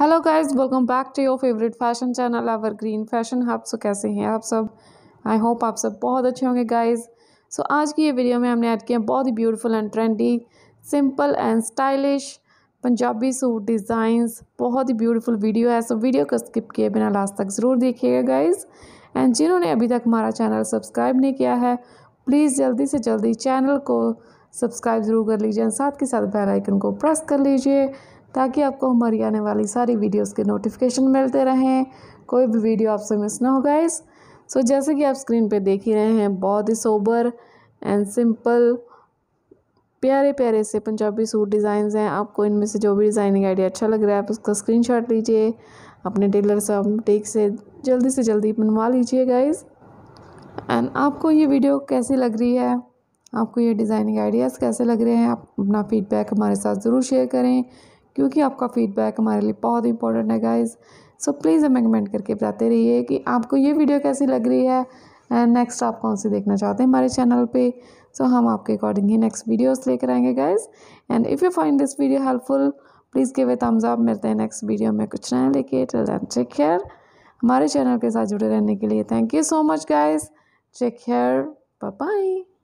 hello guys welcome back to your favourite fashion channel our Green Fashion Hub so कैसे हैं आप सब I hope आप सब बहुत अच्छे होंगे गाइस सो so, आज की ये वीडियो में हमने ऐड किया बहुत ही beautiful and trendy simple and stylish Punjabi suit designs बहुत ही ब्यूटीफुल वीडियो है सो so, वीडियो को स्किप किए बिना लास्ट तक ज़रूर देखिएगा गाइज़ एंड जिन्होंने अभी तक हमारा चैनल सब्सक्राइब नहीं किया है प्लीज़ जल्दी से जल्दी चैनल को सब्सक्राइब ज़रूर कर लीजिए साथ के साथ बेल आइकन को प्रेस कर लीजिए ताकि आपको हमारी आने वाली सारी वीडियोस के नोटिफिकेशन मिलते रहें कोई भी वीडियो आपसे मिस ना हो गाइस सो so, जैसे कि आप स्क्रीन पे देख ही रहे हैं बहुत ही सोबर एंड सिंपल प्यारे प्यारे से पंजाबी सूट डिज़ाइन हैं आपको इनमें से जो भी डिज़ाइनिंग आइडिया अच्छा लग रहा है आप उसका स्क्रीन लीजिए अपने टेलर से टेक से जल्दी से जल्दी बनवा लीजिए गाइज़ एंड आपको ये वीडियो कैसी लग रही है आपको ये डिज़ाइनिंग आइडियाज़ कैसे लग रहे हैं आप अपना फीडबैक हमारे साथ ज़रूर शेयर करें क्योंकि आपका फीडबैक हमारे लिए बहुत इंपॉर्टेंट है गाइज़ सो प्लीज़ हमें कमेंट करके बताते रहिए कि आपको ये वीडियो कैसी लग रही है एंड नेक्स्ट आप कौन सी देखना चाहते हैं हमारे चैनल पे सो so, हम आपके अकॉर्डिंग ही नेक्स्ट वीडियोस लेकर आएंगे guys and if you find this video helpful please give a thumbs up मिलते हैं नेक्स्ट वीडियो में कुछ नया लेके टिल दैन टेक केयर हमारे चैनल के साथ जुड़े रहने के लिए thank you so much guys take care bye